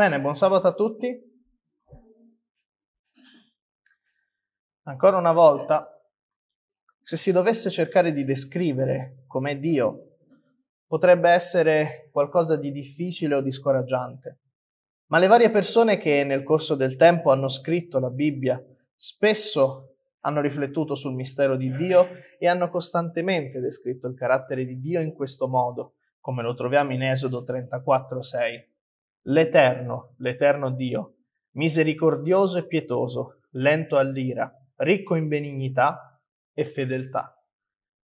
Bene, buon sabato a tutti. Ancora una volta, se si dovesse cercare di descrivere com'è Dio, potrebbe essere qualcosa di difficile o di scoraggiante. Ma le varie persone che nel corso del tempo hanno scritto la Bibbia spesso hanno riflettuto sul mistero di Dio e hanno costantemente descritto il carattere di Dio in questo modo, come lo troviamo in Esodo 34, 6. L'Eterno, l'Eterno Dio, misericordioso e pietoso, lento all'ira, ricco in benignità e fedeltà.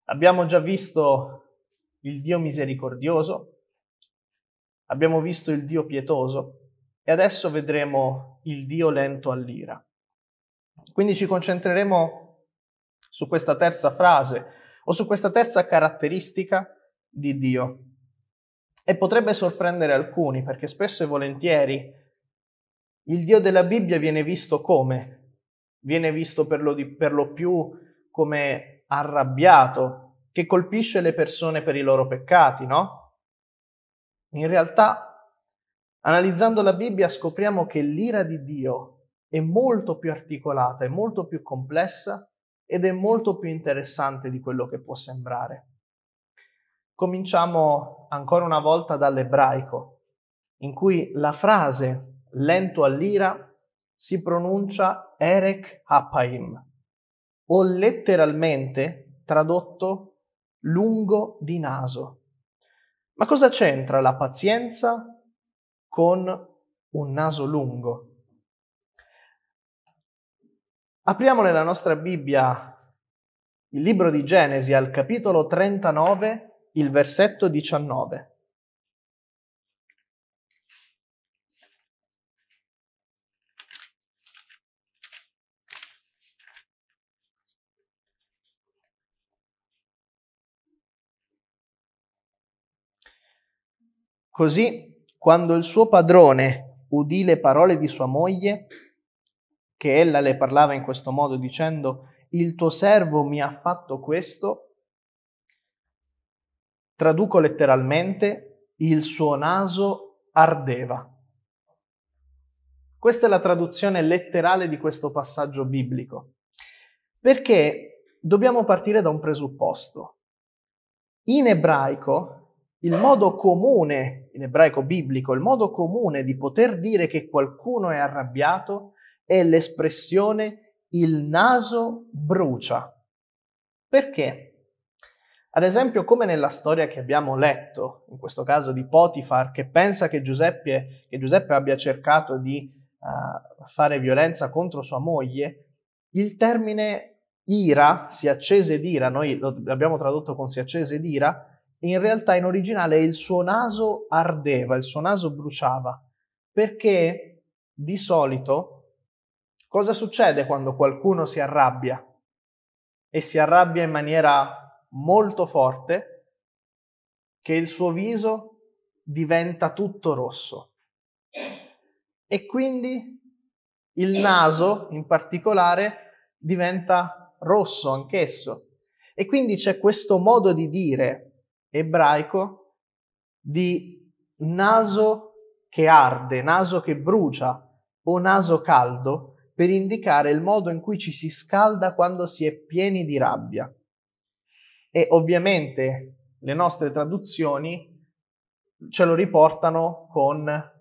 Abbiamo già visto il Dio misericordioso, abbiamo visto il Dio pietoso e adesso vedremo il Dio lento all'ira. Quindi ci concentreremo su questa terza frase o su questa terza caratteristica di Dio, e potrebbe sorprendere alcuni perché spesso e volentieri il Dio della Bibbia viene visto come? Viene visto per lo, di, per lo più come arrabbiato, che colpisce le persone per i loro peccati, no? In realtà, analizzando la Bibbia, scopriamo che l'ira di Dio è molto più articolata, è molto più complessa ed è molto più interessante di quello che può sembrare. Cominciamo ancora una volta dall'ebraico, in cui la frase lento all'ira si pronuncia Erech Hapaim, o letteralmente tradotto lungo di naso. Ma cosa c'entra la pazienza con un naso lungo? Apriamo nella nostra Bibbia il libro di Genesi al capitolo 39 il versetto 19. Così, quando il suo padrone udì le parole di sua moglie, che ella le parlava in questo modo dicendo, il tuo servo mi ha fatto questo, Traduco letteralmente, il suo naso ardeva. Questa è la traduzione letterale di questo passaggio biblico, perché dobbiamo partire da un presupposto. In ebraico, il modo comune, in ebraico biblico, il modo comune di poter dire che qualcuno è arrabbiato è l'espressione il naso brucia. Perché? Ad esempio, come nella storia che abbiamo letto, in questo caso di Potifar, che pensa che Giuseppe, che Giuseppe abbia cercato di uh, fare violenza contro sua moglie, il termine ira, si accese d'ira, noi lo abbiamo tradotto con si accese d'ira, in realtà in originale il suo naso ardeva, il suo naso bruciava, perché di solito cosa succede quando qualcuno si arrabbia? E si arrabbia in maniera molto forte che il suo viso diventa tutto rosso. E quindi il naso in particolare diventa rosso anch'esso. E quindi c'è questo modo di dire ebraico di naso che arde, naso che brucia o naso caldo per indicare il modo in cui ci si scalda quando si è pieni di rabbia e ovviamente le nostre traduzioni ce lo riportano con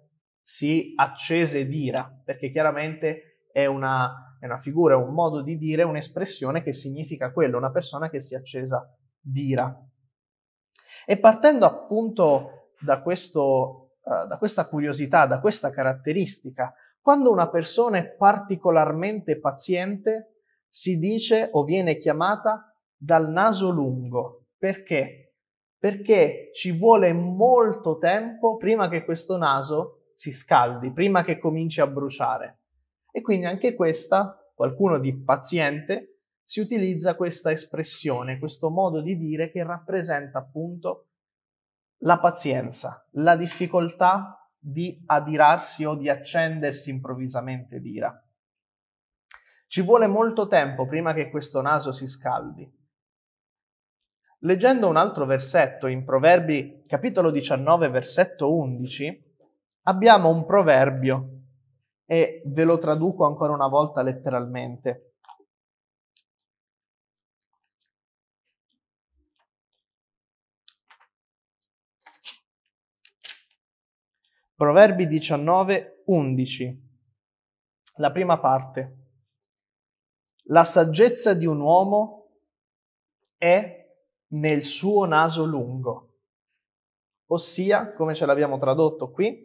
si accese d'ira, perché chiaramente è una, è una figura, è un modo di dire, un'espressione che significa quello, una persona che si è accesa d'ira. E partendo appunto da, questo, uh, da questa curiosità, da questa caratteristica, quando una persona è particolarmente paziente, si dice o viene chiamata dal naso lungo. Perché? Perché ci vuole molto tempo prima che questo naso si scaldi, prima che cominci a bruciare. E quindi anche questa, qualcuno di paziente, si utilizza questa espressione, questo modo di dire che rappresenta appunto la pazienza, la difficoltà di adirarsi o di accendersi improvvisamente d'ira. Ci vuole molto tempo prima che questo naso si scaldi. Leggendo un altro versetto in Proverbi capitolo 19 versetto 11 abbiamo un proverbio e ve lo traduco ancora una volta letteralmente. Proverbi 19, 11. La prima parte. La saggezza di un uomo è nel suo naso lungo. Ossia, come ce l'abbiamo tradotto qui,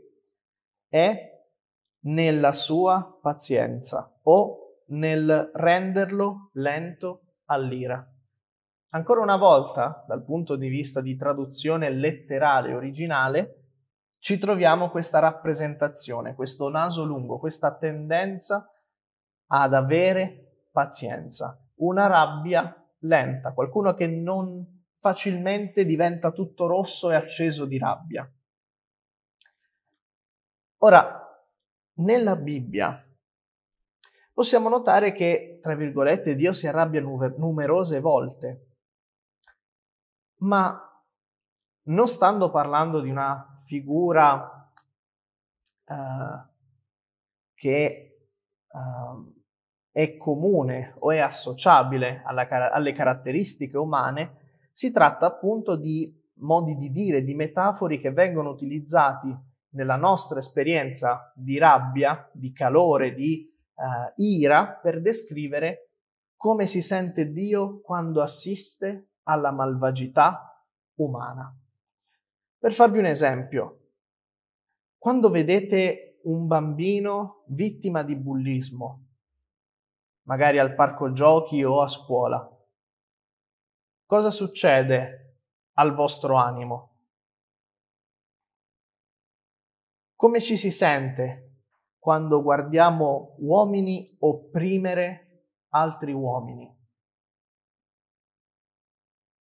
è nella sua pazienza o nel renderlo lento all'ira. Ancora una volta, dal punto di vista di traduzione letterale originale, ci troviamo questa rappresentazione, questo naso lungo, questa tendenza ad avere pazienza, una rabbia lenta, qualcuno che non facilmente diventa tutto rosso e acceso di rabbia. Ora, nella Bibbia possiamo notare che, tra virgolette, Dio si arrabbia numerose volte, ma non stando parlando di una figura eh, che eh, è comune o è associabile car- alle caratteristiche umane, si tratta appunto di modi di dire, di metafori che vengono utilizzati nella nostra esperienza di rabbia, di calore, di eh, ira per descrivere come si sente Dio quando assiste alla malvagità umana. Per farvi un esempio, quando vedete un bambino vittima di bullismo, magari al parco giochi o a scuola, cosa succede al vostro animo? Come ci si sente quando guardiamo uomini opprimere altri uomini?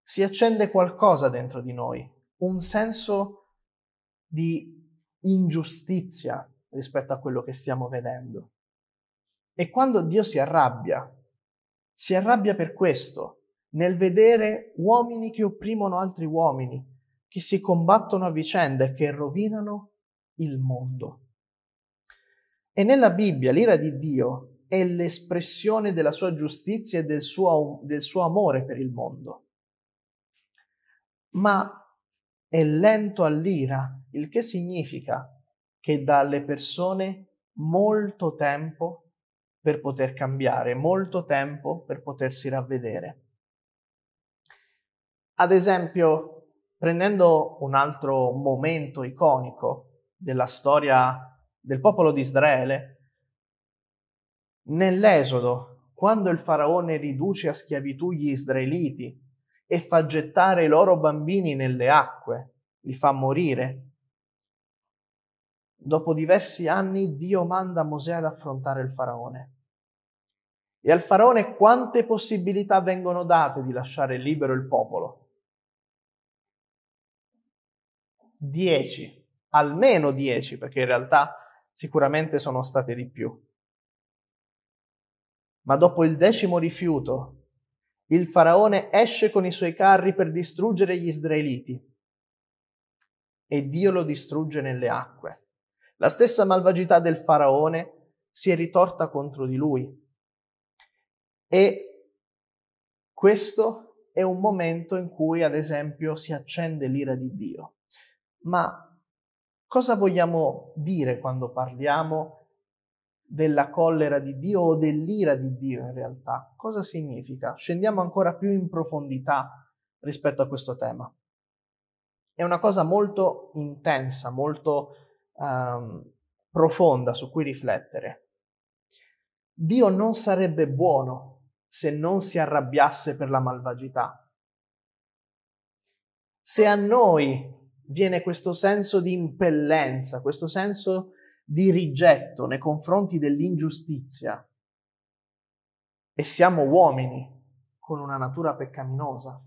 Si accende qualcosa dentro di noi, un senso di ingiustizia rispetto a quello che stiamo vedendo. E quando Dio si arrabbia, si arrabbia per questo, nel vedere uomini che opprimono altri uomini, che si combattono a vicenda e che rovinano il mondo. E nella Bibbia l'ira di Dio è l'espressione della sua giustizia e del suo, del suo amore per il mondo. Ma è lento all'ira, il che significa che dà alle persone molto tempo per poter cambiare, molto tempo per potersi ravvedere. Ad esempio, prendendo un altro momento iconico della storia del popolo di Israele, nell'Esodo, quando il faraone riduce a schiavitù gli israeliti e fa gettare i loro bambini nelle acque, li fa morire, dopo diversi anni Dio manda Mosè ad affrontare il faraone. E al faraone quante possibilità vengono date di lasciare libero il popolo? 10, almeno 10, perché in realtà sicuramente sono state di più. Ma dopo il decimo rifiuto, il faraone esce con i suoi carri per distruggere gli israeliti e Dio lo distrugge nelle acque. La stessa malvagità del faraone si è ritorta contro di lui. E questo è un momento in cui, ad esempio, si accende l'ira di Dio. Ma cosa vogliamo dire quando parliamo della collera di Dio o dell'ira di Dio in realtà? Cosa significa? Scendiamo ancora più in profondità rispetto a questo tema. È una cosa molto intensa, molto ehm, profonda su cui riflettere. Dio non sarebbe buono se non si arrabbiasse per la malvagità. Se a noi viene questo senso di impellenza, questo senso di rigetto nei confronti dell'ingiustizia. E siamo uomini con una natura peccaminosa.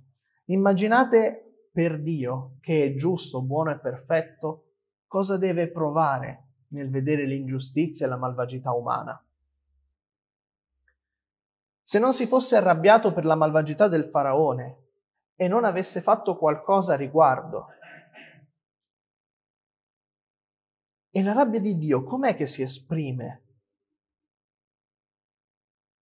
Immaginate per Dio, che è giusto, buono e perfetto, cosa deve provare nel vedere l'ingiustizia e la malvagità umana. Se non si fosse arrabbiato per la malvagità del faraone e non avesse fatto qualcosa a riguardo, E la rabbia di Dio com'è che si esprime?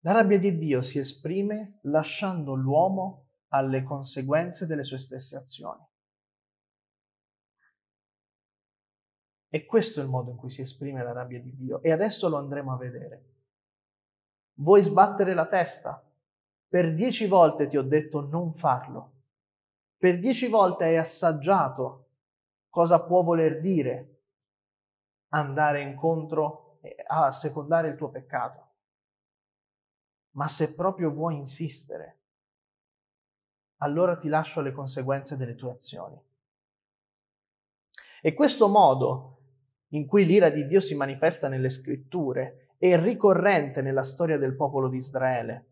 La rabbia di Dio si esprime lasciando l'uomo alle conseguenze delle sue stesse azioni. E questo è il modo in cui si esprime la rabbia di Dio. E adesso lo andremo a vedere. Vuoi sbattere la testa? Per dieci volte ti ho detto non farlo. Per dieci volte hai assaggiato cosa può voler dire andare incontro eh, a secondare il tuo peccato. Ma se proprio vuoi insistere, allora ti lascio alle conseguenze delle tue azioni. E questo modo in cui l'ira di Dio si manifesta nelle scritture è ricorrente nella storia del popolo di Israele.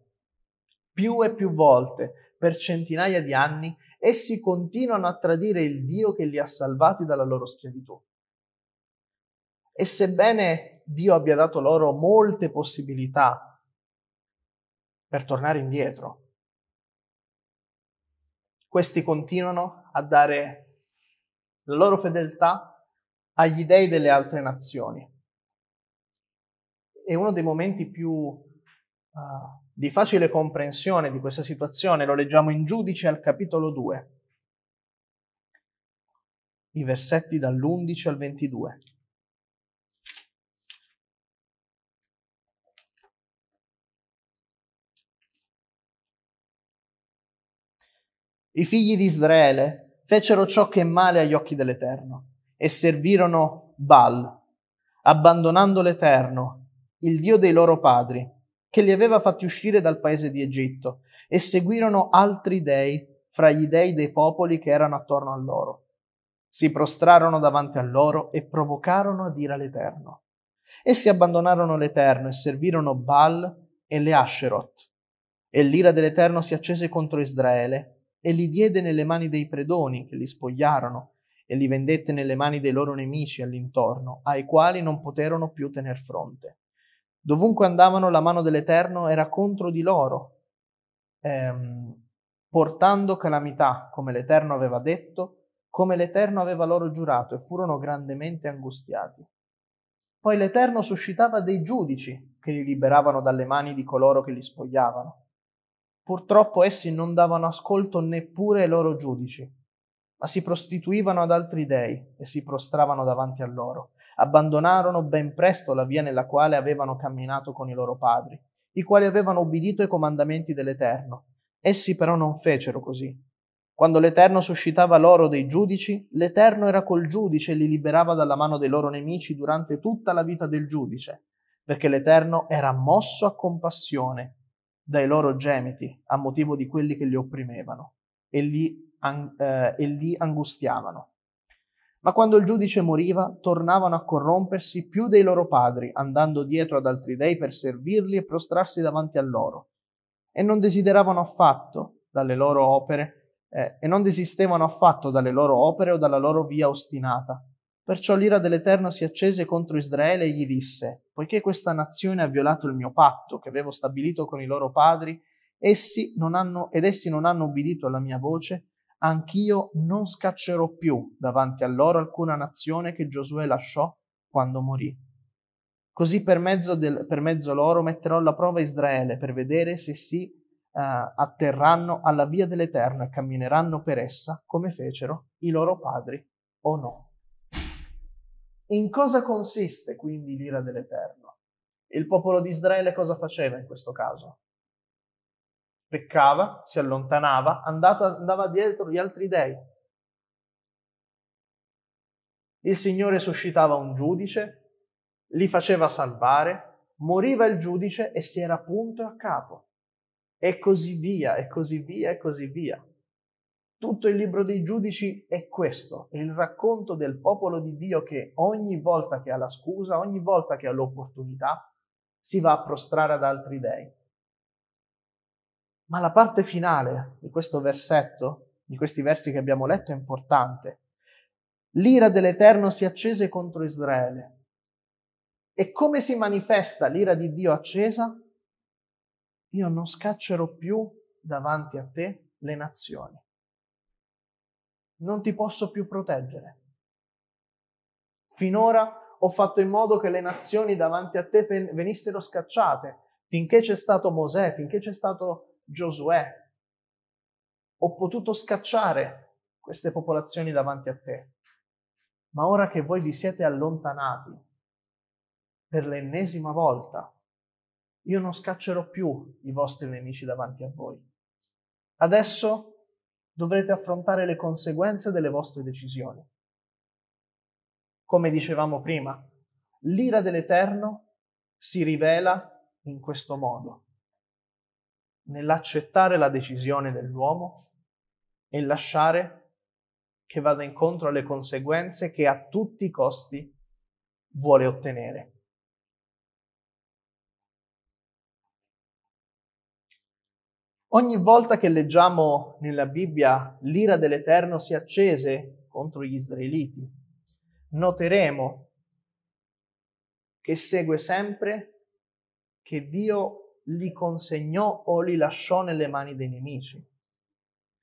Più e più volte, per centinaia di anni, essi continuano a tradire il Dio che li ha salvati dalla loro schiavitù. E sebbene Dio abbia dato loro molte possibilità per tornare indietro, questi continuano a dare la loro fedeltà agli dei delle altre nazioni. E uno dei momenti più uh, di facile comprensione di questa situazione lo leggiamo in Giudice al capitolo 2, i versetti dall'11 al 22. I figli di Israele fecero ciò che è male agli occhi dell'Eterno e servirono Baal, abbandonando l'Eterno, il Dio dei loro padri, che li aveva fatti uscire dal paese di Egitto, e seguirono altri dei fra gli dei dei popoli che erano attorno a loro. Si prostrarono davanti a loro e provocarono ad ira l'Eterno. Essi abbandonarono l'Eterno e servirono Baal e le Asherot. E l'ira dell'Eterno si accese contro Israele e li diede nelle mani dei predoni, che li spogliarono, e li vendette nelle mani dei loro nemici all'intorno, ai quali non poterono più tener fronte. Dovunque andavano la mano dell'Eterno era contro di loro, ehm, portando calamità, come l'Eterno aveva detto, come l'Eterno aveva loro giurato, e furono grandemente angustiati. Poi l'Eterno suscitava dei giudici che li liberavano dalle mani di coloro che li spogliavano Purtroppo essi non davano ascolto neppure ai loro giudici, ma si prostituivano ad altri dei e si prostravano davanti a loro. Abbandonarono ben presto la via nella quale avevano camminato con i loro padri, i quali avevano ubbidito ai comandamenti dell'Eterno. Essi però non fecero così. Quando l'Eterno suscitava loro dei giudici, l'Eterno era col giudice e li liberava dalla mano dei loro nemici durante tutta la vita del giudice, perché l'Eterno era mosso a compassione dai loro gemiti a motivo di quelli che li opprimevano e li, an- eh, e li angustiavano. Ma quando il giudice moriva, tornavano a corrompersi più dei loro padri, andando dietro ad altri dei per servirli e prostrarsi davanti a loro. E non desideravano affatto dalle loro opere, eh, e non desistevano affatto dalle loro opere o dalla loro via ostinata, Perciò l'ira dell'Eterno si accese contro Israele e gli disse, poiché questa nazione ha violato il mio patto che avevo stabilito con i loro padri, essi hanno, ed essi non hanno ubbidito alla mia voce, anch'io non scaccerò più davanti a loro alcuna nazione che Giosuè lasciò quando morì. Così per mezzo, del, per mezzo loro metterò alla prova Israele per vedere se si Uh, eh, atterranno alla via dell'Eterno e cammineranno per essa come fecero i loro padri o no. In cosa consiste quindi l'ira dell'Eterno? Il popolo di Israele cosa faceva in questo caso? Peccava, si allontanava, andava, andava dietro gli altri dei. Il Signore suscitava un giudice, li faceva salvare, moriva il giudice e si era punto a capo. E così via, e così via, e così via. Tutto il libro dei giudici è questo, è il racconto del popolo di Dio che ogni volta che ha la scusa, ogni volta che ha l'opportunità, si va a prostrare ad altri dei. Ma la parte finale di questo versetto, di questi versi che abbiamo letto, è importante. L'ira dell'Eterno si accese contro Israele. E come si manifesta l'ira di Dio accesa? Io non scaccerò più davanti a te le nazioni non ti posso più proteggere. Finora ho fatto in modo che le nazioni davanti a te venissero scacciate, finché c'è stato Mosè, finché c'è stato Giosuè. Ho potuto scacciare queste popolazioni davanti a te. Ma ora che voi vi siete allontanati per l'ennesima volta, io non scaccerò più i vostri nemici davanti a voi. Adesso dovrete affrontare le conseguenze delle vostre decisioni. Come dicevamo prima, l'ira dell'Eterno si rivela in questo modo, nell'accettare la decisione dell'uomo e lasciare che vada incontro alle conseguenze che a tutti i costi vuole ottenere. Ogni volta che leggiamo nella Bibbia l'ira dell'Eterno si accese contro gli israeliti, noteremo che segue sempre che Dio li consegnò o li lasciò nelle mani dei nemici.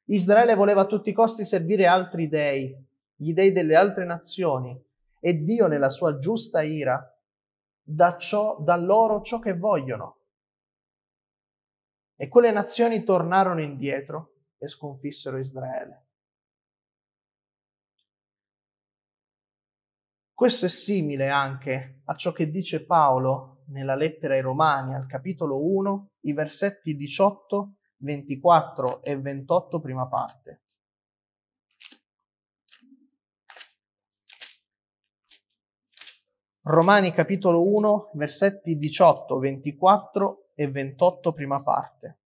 Israele voleva a tutti i costi servire altri dei, gli dei delle altre nazioni, e Dio nella sua giusta ira dà, ciò, dà loro ciò che vogliono. E quelle nazioni tornarono indietro e sconfissero Israele. Questo è simile anche a ciò che dice Paolo nella lettera ai Romani, al capitolo 1, i versetti 18, 24 e 28, prima parte. Romani capitolo 1, versetti 18, 24 e 28 prima parte.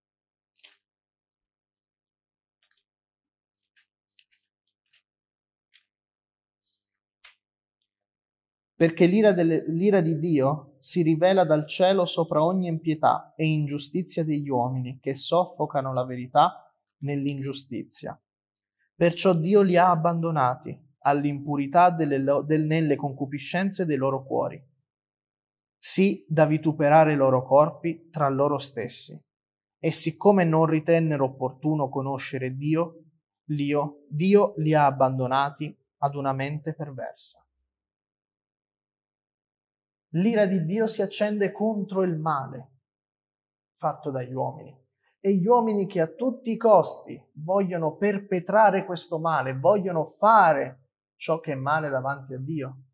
Perché l'ira, delle, l'ira di Dio si rivela dal cielo sopra ogni impietà e ingiustizia degli uomini che soffocano la verità nell'ingiustizia. Perciò Dio li ha abbandonati all'impurità delle, del, nelle concupiscenze dei loro cuori sì da vituperare i loro corpi tra loro stessi. E siccome non ritennero opportuno conoscere Dio, Dio, Dio li ha abbandonati ad una mente perversa. L'ira di Dio si accende contro il male fatto dagli uomini e gli uomini che a tutti i costi vogliono perpetrare questo male, vogliono fare ciò che è male davanti a Dio,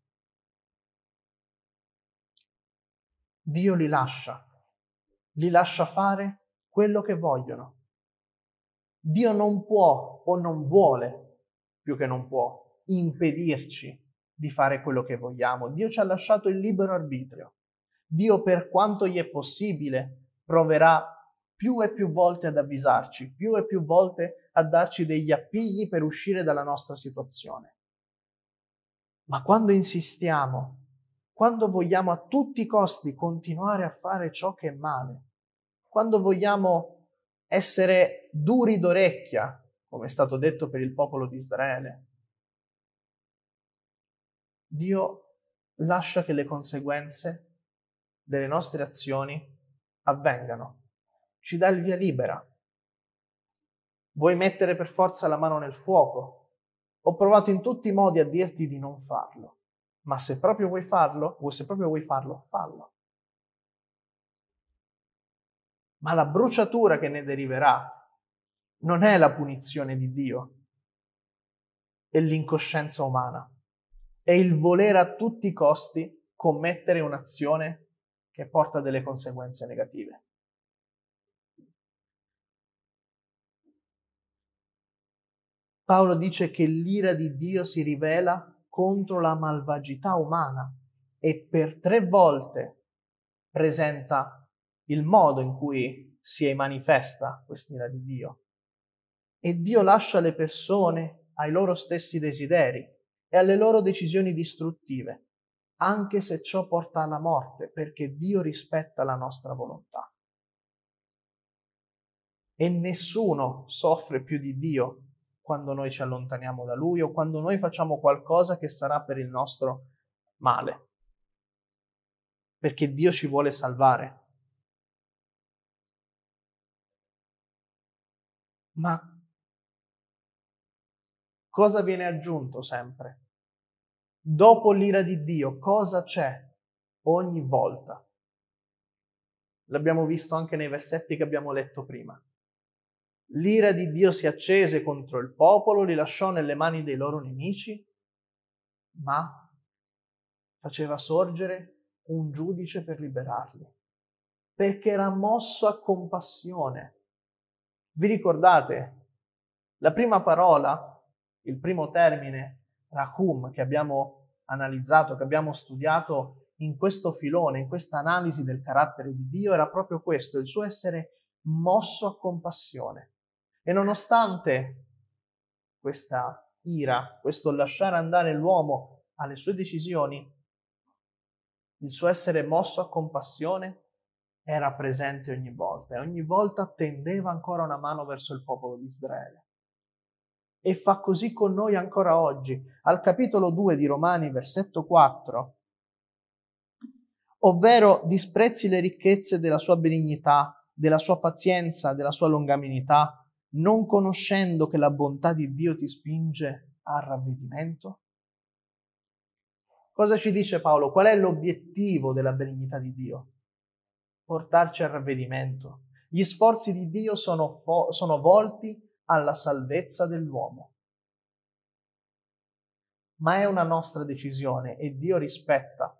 Dio li lascia, li lascia fare quello che vogliono. Dio non può o non vuole, più che non può, impedirci di fare quello che vogliamo. Dio ci ha lasciato il libero arbitrio. Dio, per quanto gli è possibile, proverà più e più volte ad avvisarci, più e più volte a darci degli appigli per uscire dalla nostra situazione. Ma quando insistiamo quando vogliamo a tutti i costi continuare a fare ciò che è male, quando vogliamo essere duri d'orecchia, come è stato detto per il popolo di Israele, Dio lascia che le conseguenze delle nostre azioni avvengano, ci dà il via libera. Vuoi mettere per forza la mano nel fuoco? Ho provato in tutti i modi a dirti di non farlo ma se proprio vuoi farlo, o se proprio vuoi farlo, fallo. Ma la bruciatura che ne deriverà non è la punizione di Dio, è l'incoscienza umana, è il volere a tutti i costi commettere un'azione che porta delle conseguenze negative. Paolo dice che l'ira di Dio si rivela contro la malvagità umana e per tre volte presenta il modo in cui si manifesta quest'ira di Dio. E Dio lascia le persone ai loro stessi desideri e alle loro decisioni distruttive, anche se ciò porta alla morte, perché Dio rispetta la nostra volontà. E nessuno soffre più di Dio quando noi ci allontaniamo da Lui o quando noi facciamo qualcosa che sarà per il nostro male. Perché Dio ci vuole salvare. Ma cosa viene aggiunto sempre? Dopo l'ira di Dio, cosa c'è ogni volta? L'abbiamo visto anche nei versetti che abbiamo letto prima. L'ira di Dio si accese contro il popolo, li lasciò nelle mani dei loro nemici, ma faceva sorgere un giudice per liberarli, perché era mosso a compassione. Vi ricordate? La prima parola, il primo termine, rakum, che abbiamo analizzato, che abbiamo studiato in questo filone, in questa analisi del carattere di Dio, era proprio questo, il suo essere mosso a compassione. E nonostante questa ira, questo lasciare andare l'uomo alle sue decisioni, il suo essere mosso a compassione era presente ogni volta e ogni volta tendeva ancora una mano verso il popolo di Israele. E fa così con noi ancora oggi. Al capitolo 2 di Romani, versetto 4, ovvero disprezzi le ricchezze della sua benignità, della sua pazienza, della sua longaminità, non conoscendo che la bontà di Dio ti spinge al ravvedimento? Cosa ci dice Paolo? Qual è l'obiettivo della benignità di Dio? Portarci al ravvedimento. Gli sforzi di Dio sono, fo- sono volti alla salvezza dell'uomo. Ma è una nostra decisione e Dio rispetta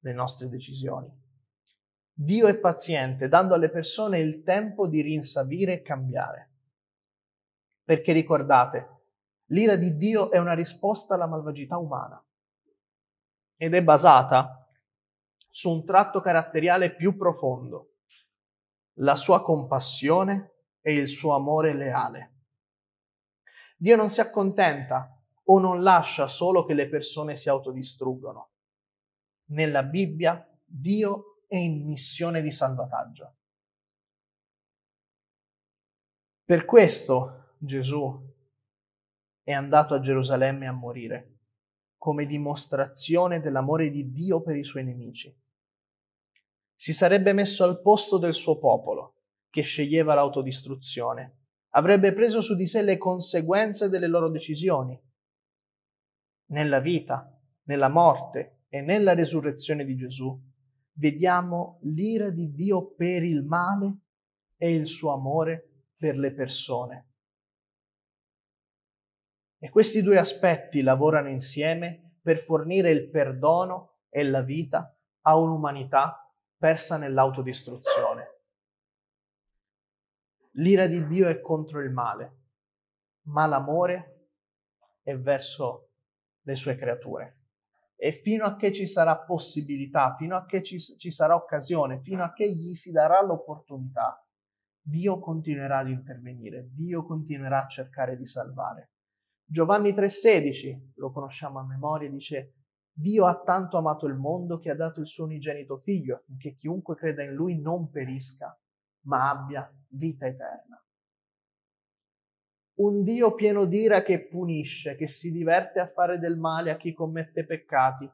le nostre decisioni. Dio è paziente, dando alle persone il tempo di rinsavire e cambiare. Perché ricordate, l'ira di Dio è una risposta alla malvagità umana ed è basata su un tratto caratteriale più profondo, la sua compassione e il suo amore leale. Dio non si accontenta o non lascia solo che le persone si autodistruggono. Nella Bibbia Dio è in missione di salvataggio. Per questo Gesù è andato a Gerusalemme a morire come dimostrazione dell'amore di Dio per i suoi nemici. Si sarebbe messo al posto del suo popolo, che sceglieva l'autodistruzione, avrebbe preso su di sé le conseguenze delle loro decisioni. Nella vita, nella morte e nella resurrezione di Gesù vediamo l'ira di Dio per il male e il suo amore per le persone. E questi due aspetti lavorano insieme per fornire il perdono e la vita a un'umanità persa nell'autodistruzione. L'ira di Dio è contro il male, ma l'amore è verso le sue creature. E fino a che ci sarà possibilità, fino a che ci, ci sarà occasione, fino a che gli si darà l'opportunità, Dio continuerà ad intervenire, Dio continuerà a cercare di salvare. Giovanni 3:16, lo conosciamo a memoria, dice Dio ha tanto amato il mondo che ha dato il suo unigenito figlio affinché chiunque creda in lui non perisca, ma abbia vita eterna. Un Dio pieno d'ira che punisce, che si diverte a fare del male a chi commette peccati,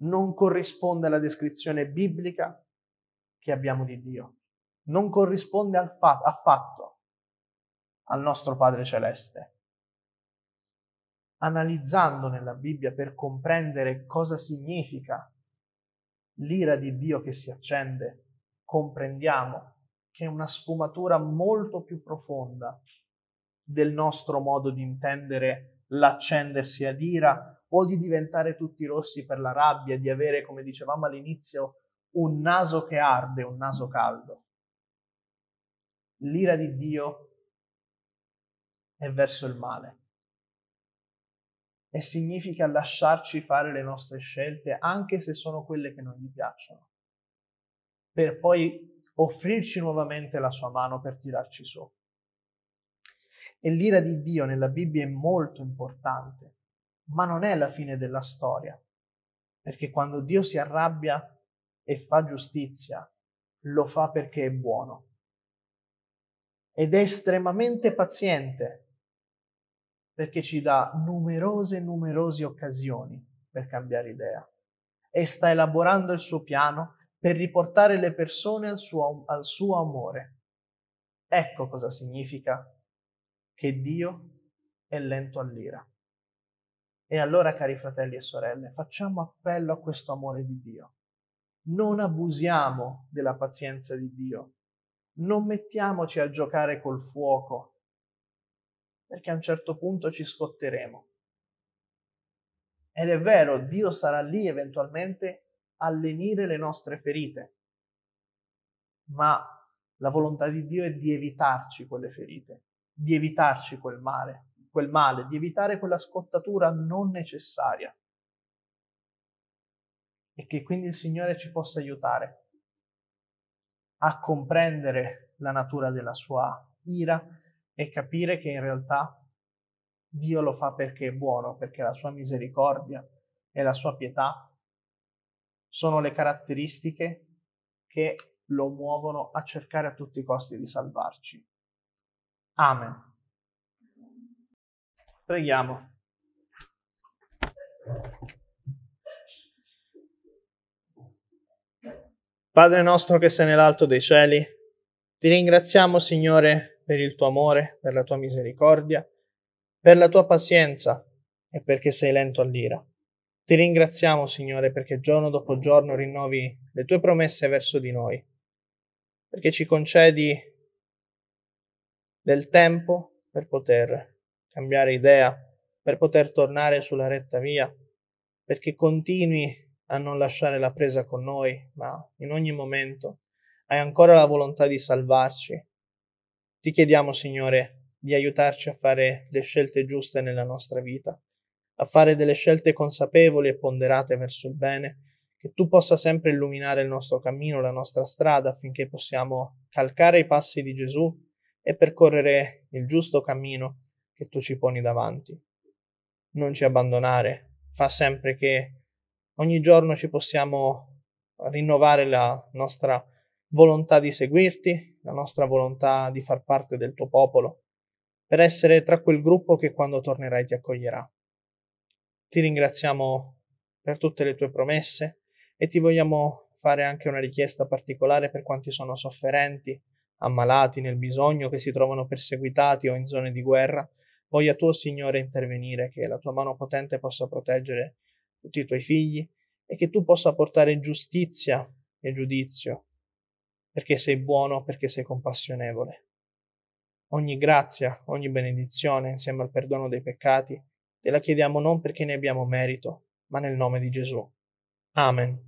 non corrisponde alla descrizione biblica che abbiamo di Dio, non corrisponde al fa- affatto al nostro Padre Celeste analizzando nella Bibbia per comprendere cosa significa l'ira di Dio che si accende, comprendiamo che è una sfumatura molto più profonda del nostro modo di intendere l'accendersi ad ira o di diventare tutti rossi per la rabbia, di avere, come dicevamo all'inizio, un naso che arde, un naso caldo. L'ira di Dio è verso il male e significa lasciarci fare le nostre scelte, anche se sono quelle che non gli piacciono, per poi offrirci nuovamente la sua mano per tirarci su. E l'ira di Dio nella Bibbia è molto importante, ma non è la fine della storia, perché quando Dio si arrabbia e fa giustizia, lo fa perché è buono ed è estremamente paziente perché ci dà numerose, numerose occasioni per cambiare idea e sta elaborando il suo piano per riportare le persone al suo, al suo amore. Ecco cosa significa che Dio è lento all'ira. E allora, cari fratelli e sorelle, facciamo appello a questo amore di Dio. Non abusiamo della pazienza di Dio. Non mettiamoci a giocare col fuoco perché a un certo punto ci scotteremo. Ed è vero, Dio sarà lì eventualmente a lenire le nostre ferite, ma la volontà di Dio è di evitarci quelle ferite, di evitarci quel male, quel male, di evitare quella scottatura non necessaria. E che quindi il Signore ci possa aiutare a comprendere la natura della sua ira, e capire che in realtà Dio lo fa perché è buono, perché la sua misericordia e la sua pietà sono le caratteristiche che lo muovono a cercare a tutti i costi di salvarci. Amen. Preghiamo. Padre nostro che sei nell'alto dei cieli, ti ringraziamo Signore per il tuo amore, per la tua misericordia, per la tua pazienza e perché sei lento all'ira. Ti ringraziamo, Signore, perché giorno dopo giorno rinnovi le tue promesse verso di noi, perché ci concedi del tempo per poter cambiare idea, per poter tornare sulla retta via, perché continui a non lasciare la presa con noi, ma in ogni momento hai ancora la volontà di salvarci, ti chiediamo, Signore, di aiutarci a fare le scelte giuste nella nostra vita, a fare delle scelte consapevoli e ponderate verso il bene, che tu possa sempre illuminare il nostro cammino, la nostra strada, affinché possiamo calcare i passi di Gesù e percorrere il giusto cammino che tu ci poni davanti. Non ci abbandonare, fa sempre che ogni giorno ci possiamo rinnovare la nostra volontà di seguirti la nostra volontà di far parte del tuo popolo, per essere tra quel gruppo che quando tornerai ti accoglierà. Ti ringraziamo per tutte le tue promesse e ti vogliamo fare anche una richiesta particolare per quanti sono sofferenti, ammalati, nel bisogno, che si trovano perseguitati o in zone di guerra. Voglia tuo Signore intervenire, che la tua mano potente possa proteggere tutti i tuoi figli e che tu possa portare giustizia e giudizio perché sei buono, perché sei compassionevole. Ogni grazia, ogni benedizione, insieme al perdono dei peccati, te la chiediamo non perché ne abbiamo merito, ma nel nome di Gesù. Amen.